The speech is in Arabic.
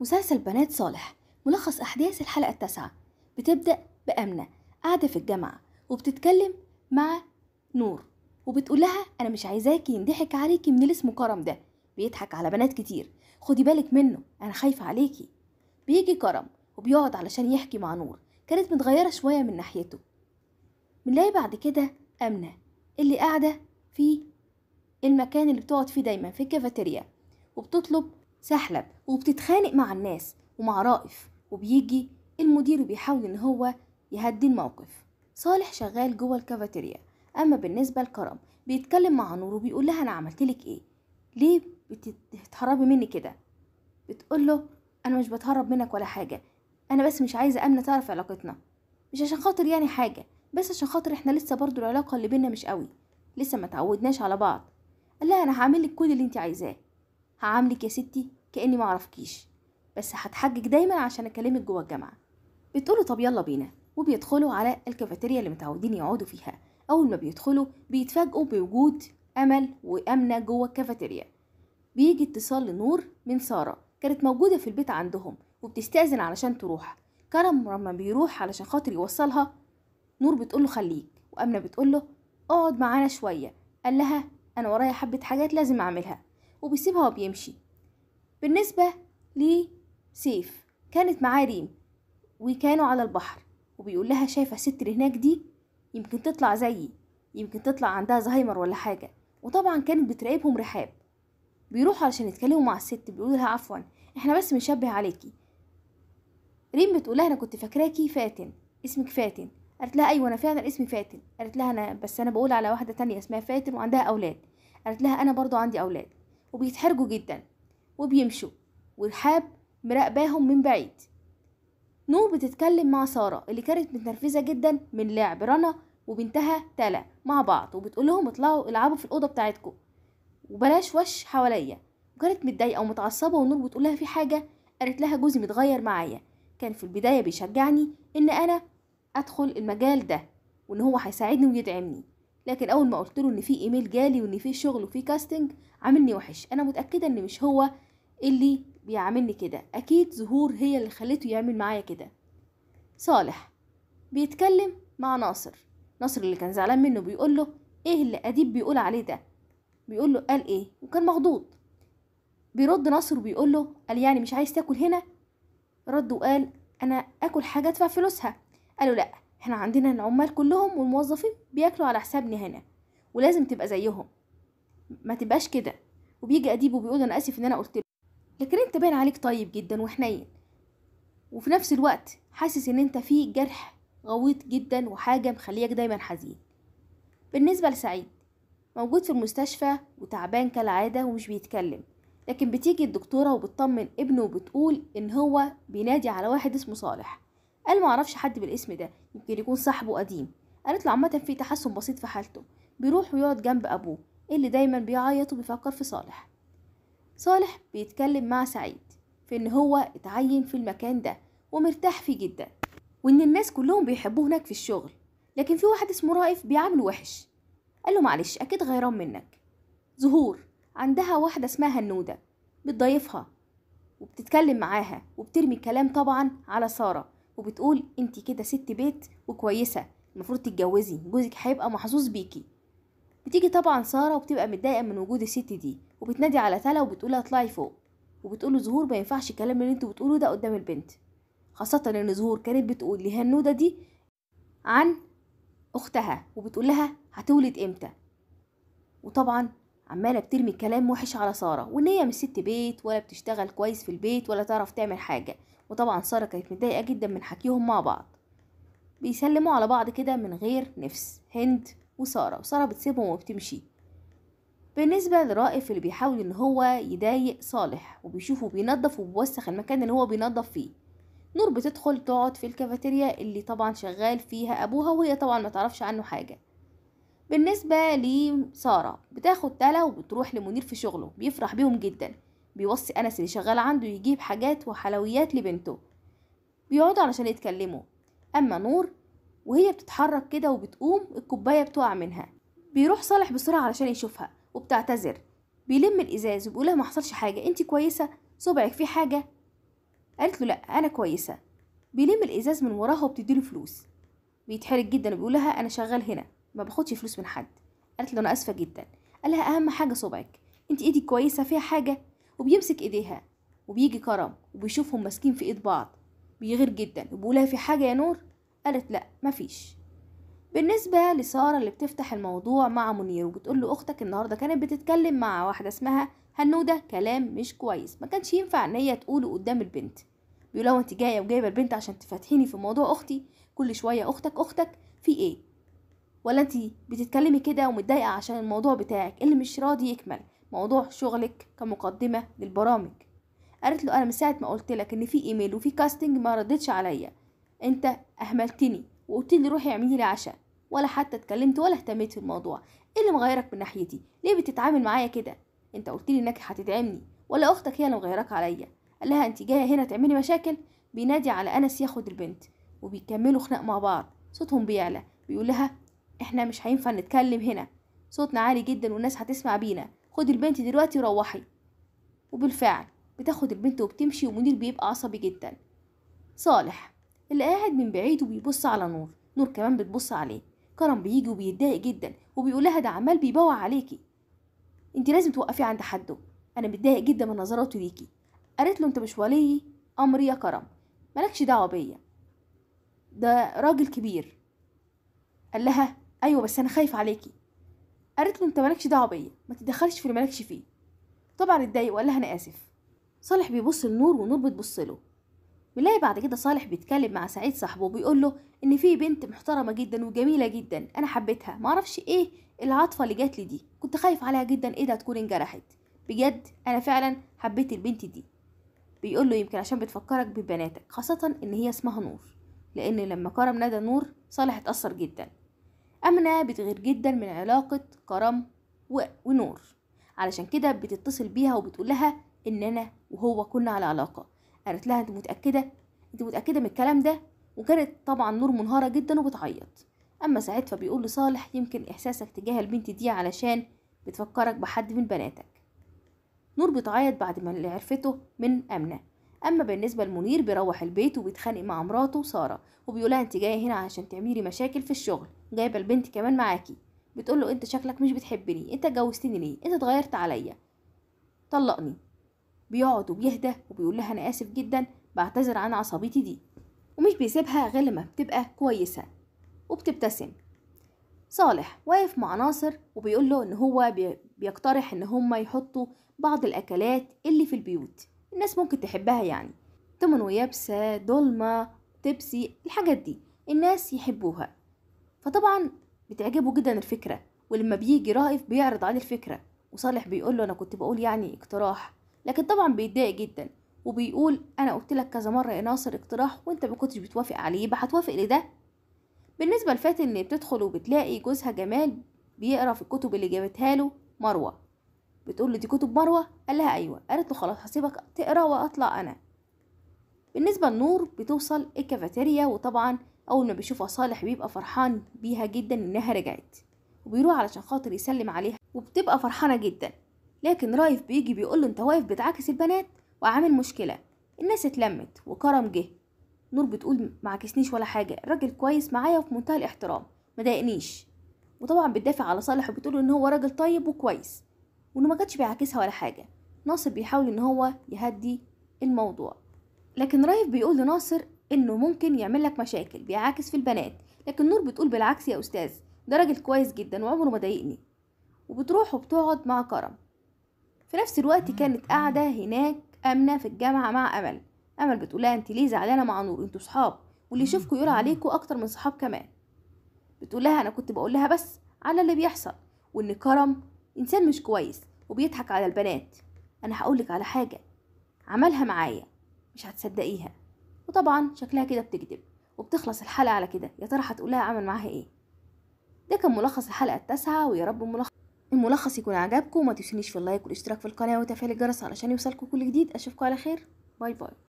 مسلسل بنات صالح ملخص أحداث الحلقة التاسعة بتبدأ بأمنة قاعدة في الجامعة وبتتكلم مع نور وبتقول لها أنا مش عايزاكي ينضحك عليكي من اللي اسمه كرم ده بيضحك على بنات كتير خدي بالك منه أنا خايفة عليكي بيجي كرم وبيقعد علشان يحكي مع نور كانت متغيرة شوية من ناحيته بنلاقي بعد كده أمنة اللي قاعدة في المكان اللي بتقعد فيه دايما في الكافيتيريا وبتطلب سحلب وبتتخانق مع الناس ومع رائف وبيجي المدير وبيحاول ان هو يهدي الموقف صالح شغال جوه الكافيتيريا اما بالنسبه لكرم بيتكلم مع نور وبيقول لها انا عملتلك ايه ليه بتتهربي مني كده بتقول له انا مش بتهرب منك ولا حاجه انا بس مش عايزه امنه تعرف علاقتنا مش عشان خاطر يعني حاجه بس عشان خاطر احنا لسه برضو العلاقه اللي بينا مش قوي لسه ما تعودناش على بعض قال لها انا هعمل لك كل اللي انت عايزاه هعاملك يا ستي كاني معرفكيش بس هتحجج دايما عشان اكلمك جوه الجامعه بتقوله طب يلا بينا وبيدخلوا على الكافيتيريا اللي متعودين يقعدوا فيها اول ما بيدخلوا بيتفاجئوا بوجود امل وامنه جوه الكافيتيريا بيجي اتصال لنور من ساره كانت موجوده في البيت عندهم وبتستأذن علشان تروح كرم لما بيروح علشان خاطر يوصلها نور بتقول له خليك وامنه بتقول له اقعد معانا شويه قال لها انا ورايا حبه حاجات لازم اعملها وبيسيبها وبيمشي بالنسبة لسيف كانت معاه ريم وكانوا على البحر وبيقول لها شايفة الست اللي هناك دي يمكن تطلع زيي يمكن تطلع عندها زهايمر ولا حاجة وطبعا كانت بتراقبهم رحاب بيروحوا علشان يتكلموا مع الست بيقولوا لها عفوا احنا بس بنشبه عليكي ريم بتقول لها انا كنت فاكراكي فاتن اسمك فاتن قالت لها ايوه انا فعلا اسمي فاتن قالت لها انا بس انا بقول على واحده تانية اسمها فاتن وعندها اولاد قالت لها انا برضو عندي اولاد وبيتحرجوا جدا وبيمشوا ورحاب مراقباهم من بعيد نور بتتكلم مع سارة اللي كانت متنرفزة جدا من لعب رنا وبنتها تلا مع بعض وبتقول لهم اطلعوا العبوا في الأوضة بتاعتكم وبلاش وش حواليا وكانت متضايقة ومتعصبة ونور بتقول لها في حاجة قالت لها جوزي متغير معايا كان في البداية بيشجعني إن أنا أدخل المجال ده وإن هو هيساعدني ويدعمني لكن اول ما قلت له ان في ايميل جالي وان في شغل وفي كاستنج عاملني وحش انا متاكده ان مش هو اللي بيعاملني كده اكيد زهور هي اللي خلته يعمل معايا كده صالح بيتكلم مع ناصر ناصر اللي كان زعلان منه بيقول له ايه اللي اديب بيقول عليه ده بيقول له قال ايه وكان مخضوض بيرد ناصر وبيقول له قال يعني مش عايز تاكل هنا رد وقال انا اكل حاجه ادفع فلوسها قالوا لا احنا عندنا العمال كلهم والموظفين بياكلوا على حسابنا هنا ولازم تبقى زيهم ما تبقاش كده وبيجي اديب وبيقول انا اسف ان انا قلت له لكن انت باين عليك طيب جدا وحنين وفي نفس الوقت حاسس ان انت في جرح غويط جدا وحاجه مخليك دايما حزين بالنسبه لسعيد موجود في المستشفى وتعبان كالعاده ومش بيتكلم لكن بتيجي الدكتوره وبتطمن ابنه وبتقول ان هو بينادي على واحد اسمه صالح قال ما اعرفش حد بالاسم ده يمكن يكون صاحبه قديم قالت له عامه في تحسن بسيط في حالته بيروح ويقعد جنب ابوه اللي دايما بيعيط وبيفكر في صالح صالح بيتكلم مع سعيد في ان هو اتعين في المكان ده ومرتاح فيه جدا وان الناس كلهم بيحبوه هناك في الشغل لكن في واحد اسمه رائف بيعامله وحش قال له معلش اكيد غيران منك زهور عندها واحده اسمها هنوده بتضيفها وبتتكلم معاها وبترمي الكلام طبعا على ساره وبتقول انت كده ست بيت وكويسه المفروض تتجوزي جوزك هيبقى محظوظ بيكي بتيجي طبعا ساره وبتبقى متضايقه من وجود الست دي وبتنادي على تلا وبتقولها اطلعي فوق وبتقول زهور ما ينفعش الكلام اللي انتوا بتقولوه ده قدام البنت خاصه ان زهور كانت بتقول لهنوده دي عن اختها وبتقول لها هتولد امتى وطبعا عماله بترمي كلام وحش على ساره وان هي مش ست بيت ولا بتشتغل كويس في البيت ولا تعرف تعمل حاجه وطبعا سارة كانت متضايقة جدا من حكيهم مع بعض بيسلموا على بعض كده من غير نفس هند وسارة وسارة بتسيبهم وبتمشي بالنسبة لرائف اللي بيحاول ان هو يضايق صالح وبيشوفه بينظف وبيوسخ المكان اللي هو بينظف فيه نور بتدخل تقعد في الكافيتيريا اللي طبعا شغال فيها ابوها وهي طبعا ما تعرفش عنه حاجة بالنسبة لسارة بتاخد تلا وبتروح لمنير في شغله بيفرح بيهم جدا بيوصي أنس اللي شغال عنده يجيب حاجات وحلويات لبنته بيقعدوا علشان يتكلموا أما نور وهي بتتحرك كده وبتقوم الكوباية بتقع منها بيروح صالح بسرعة علشان يشوفها وبتعتذر بيلم الإزاز لها ما حصلش حاجة أنت كويسة صبعك فيه حاجة قالت له لا أنا كويسة بيلم الإزاز من وراها وبتديله فلوس بيتحرج جدا وبيقول لها أنا شغال هنا ما باخدش فلوس من حد قالت له أنا آسفة جدا قال لها أهم حاجة صبعك أنت إيدي كويسة فيها حاجة وبيمسك ايديها وبيجي كرم وبيشوفهم ماسكين في ايد بعض بيغير جدا وبيقولها في حاجة يا نور قالت لا مفيش بالنسبة لسارة اللي بتفتح الموضوع مع منير وبتقول له أختك النهاردة كانت بتتكلم مع واحدة اسمها هنودة كلام مش كويس ما كانش ينفع إن هي تقوله قدام البنت بيقول لها انت جاية وجايبة البنت عشان تفتحيني في موضوع أختي كل شوية أختك أختك في إيه ولا انت بتتكلمي كده ومتضايقة عشان الموضوع بتاعك اللي مش راضي يكمل موضوع شغلك كمقدمه للبرامج قالت له انا من ساعه ما قلت لك ان في ايميل وفي كاستنج ما ردتش عليا انت اهملتني وقلت لي روحي اعملي لي عشاء ولا حتى اتكلمت ولا اهتميت في الموضوع ايه اللي مغيرك من ناحيتي ليه بتتعامل معايا كده انت قلت لي انك هتدعمني ولا اختك هي اللي مغيراك عليا قال لها انت جايه هنا تعملي مشاكل بينادي على انس ياخد البنت وبيكملوا خناق مع بعض صوتهم بيعلى بيقول لها احنا مش هينفع نتكلم هنا صوتنا عالي جدا والناس هتسمع بينا خدي البنت دلوقتي وروحي وبالفعل بتاخد البنت وبتمشي ومنير بيبقى عصبي جدا صالح اللي قاعد من بعيد وبيبص على نور نور كمان بتبص عليه كرم بيجي وبيتضايق جدا وبيقول لها ده عمال بيبوع عليكي انت لازم توقفي عند حده انا متضايق جدا من نظراته ليكي قالت له انت مش ولي امري يا كرم مالكش دعوه بيا ده راجل كبير قال لها ايوه بس انا خايف عليكي قالت له انت مالكش دعوه بيا ما تدخلش في اللي مالكش فيه طبعا اتضايق وقال لها انا اسف صالح بيبص لنور ونور بتبص له بنلاقي بعد كده صالح بيتكلم مع سعيد صاحبه وبيقول له ان في بنت محترمه جدا وجميله جدا انا حبيتها معرفش ايه العاطفه اللي جات لي دي كنت خايف عليها جدا ايه ده تكون انجرحت بجد انا فعلا حبيت البنت دي بيقول له يمكن عشان بتفكرك ببناتك خاصه ان هي اسمها نور لان لما كرم نادى نور صالح اتاثر جدا أمنة بتغير جدا من علاقة كرم ونور علشان كده بتتصل بيها وبتقول لها إن أنا وهو كنا على علاقة قالت لها أنت متأكدة أنت متأكدة من الكلام ده وكانت طبعا نور منهارة جدا وبتعيط أما سعيد فبيقول لصالح يمكن إحساسك تجاه البنت دي علشان بتفكرك بحد من بناتك نور بتعيط بعد ما عرفته من أمنة أما بالنسبة لمنير بيروح البيت وبيتخانق مع مراته سارة وبيقولها أنت جاية هنا عشان تعملي مشاكل في الشغل جايبه البنت كمان معاكي بتقول له انت شكلك مش بتحبني انت اتجوزتني ليه انت اتغيرت عليا طلقني بيقعد وبيهدى وبيقول لها انا اسف جدا بعتذر عن عصبيتي دي ومش بيسيبها غير لما بتبقى كويسه وبتبتسم صالح واقف مع ناصر وبيقول له ان هو بيقترح ان هما يحطوا بعض الاكلات اللي في البيوت الناس ممكن تحبها يعني تمن ويابسه دولمه تبسي الحاجات دي الناس يحبوها فطبعا بتعجبه جدا الفكرة ولما بيجي رائف بيعرض عليه الفكرة وصالح بيقول له أنا كنت بقول يعني اقتراح لكن طبعا بيتضايق جدا وبيقول أنا قلت لك كذا مرة يا ناصر اقتراح وأنت ما كنتش بتوافق عليه يبقى هتوافق لده بالنسبة لفاتن اللي بتدخل وبتلاقي جوزها جمال بيقرا في الكتب اللي جابتها له مروة بتقول له دي كتب مروة قال لها أيوة قالت له خلاص هسيبك تقرا وأطلع أنا بالنسبة لنور بتوصل الكافيتيريا وطبعا أول ما بيشوفها صالح بيبقى فرحان بيها جدا إنها رجعت وبيروح علشان خاطر يسلم عليها وبتبقى فرحانة جدا لكن رايف بيجي له انت واقف بتعاكس البنات وعامل مشكلة الناس اتلمت وكرم جه نور بتقول معاكسنيش ولا حاجة الراجل كويس معايا وفي منتهى الاحترام ما ضايقنيش وطبعا بتدافع على صالح وبتقوله ان هو راجل طيب وكويس وانه ما كانش بيعاكسها ولا حاجة ناصر بيحاول ان هو يهدي الموضوع لكن رايف بيقول لناصر انه ممكن يعمل لك مشاكل بيعاكس في البنات لكن نور بتقول بالعكس يا استاذ ده راجل كويس جدا وعمره ما ضايقني وبتروح وبتقعد مع كرم في نفس الوقت كانت قاعده هناك امنه في الجامعه مع امل امل بتقولها انت ليه زعلانه مع نور انتوا صحاب واللي يشوفكوا يقول عليكوا اكتر من صحاب كمان بتقولها انا كنت بقول لها بس على اللي بيحصل وان كرم انسان مش كويس وبيضحك على البنات انا هقولك على حاجه عملها معايا مش هتصدقيها وطبعا شكلها كده بتكذب وبتخلص الحلقة على كده يا ترى هتقولها عمل معاها ايه ده كان ملخص الحلقة التاسعة ويا رب الملخص الملخص يكون عجبكم وما تنسونيش في اللايك والاشتراك في القناة وتفعيل الجرس علشان يوصلكم كل جديد اشوفكم على خير باي باي